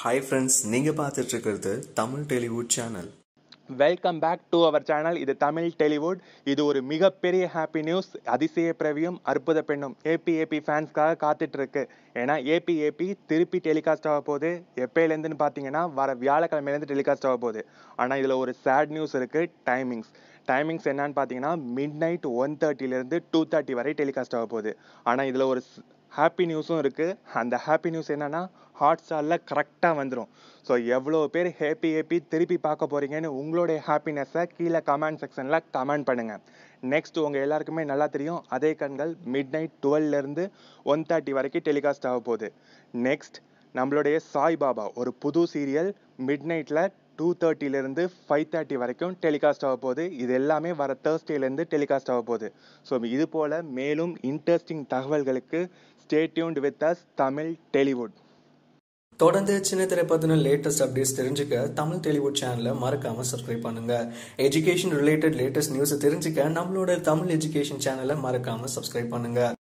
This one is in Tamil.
ஹாய் ஃப்ரெண்ட்ஸ் நீங்கள் பார்த்துட்டு இருக்கிறது Tamil Telewood channel welcome back to our channel இது தமிழ் டெலிவுட் இது ஒரு மிகப்பெரிய ஹாப்பி நியூஸ் அதிசய பிரவியும் அற்புத பெண்ணும் ஏபி ஏபி ஃபேன்ஸ்க்காக காத்துட்ருக்கு ஏன்னா ஏபி ஏபி திருப்பி டெலிகாஸ்ட் ஆக போகுது எப்போலேருந்துன்னு பார்த்தீங்கன்னா வர வியாழக்கிழமையிலேருந்து டெலிகாஸ்ட் ஆக போகுது ஆனால் இதில் ஒரு சேட் நியூஸ் இருக்குது டைமிங்ஸ் டைமிங்ஸ் என்னன்னு பார்த்தீங்கன்னா மிட் நைட் ஒன் தேர்ட்டிலேருந்து டூ தேர்ட்டி வரை டெலிகாஸ்ட் ஆக போகுது ஆனால் இதில் ஒரு ஹாப்பி நியூஸும் இருக்குது அந்த ஹாப்பி நியூஸ் என்னென்னா ஸ்டாரில் கரெக்டாக வந்துடும் ஸோ எவ்வளோ பேர் ஹேப்பி ஹேப்பி திருப்பி பார்க்க போகிறீங்கன்னு உங்களுடைய ஹாப்பினஸை கீழே கமெண்ட் செக்ஷனில் கமெண்ட் பண்ணுங்கள் நெக்ஸ்ட் உங்கள் எல்லாருக்குமே நல்லா தெரியும் அதே கண்கள் மிட் நைட் டுவெல்லேருந்து ஒன் தேர்ட்டி வரைக்கும் டெலிகாஸ்ட் ஆக போகுது நெக்ஸ்ட் நம்மளுடைய சாய்பாபா ஒரு புது சீரியல் மிட் நைட்டில் டூ தேர்ட்டிலேருந்து ஃபைவ் தேர்ட்டி வரைக்கும் டெலிகாஸ்ட் ஆக போகுது இது எல்லாமே வர தேர்ஸ்டேலேருந்து டெலிகாஸ்ட் ஆக போகுது ஸோ இது போல் மேலும் இன்ட்ரெஸ்டிங் தகவல்களுக்கு stay tuned with us Tamil Telewood தொடர்ந்து சின்ன திரைப்பத்தின லேட்டஸ்ட் அப்டேட்ஸ் தெரிஞ்சுக்க தமிழ் டெலிவுட் சேனலை மறக்காம சப்ஸ்கிரைப் பண்ணுங்க எஜுகேஷன் ரிலேட்டட் லேட்டஸ்ட் நியூஸ் தெரிஞ்சுக்க நம்மளோட தமிழ் எஜுகேஷன் சேனலை மறக்காம சப்ஸ்கிரைப் பண்ணுங்க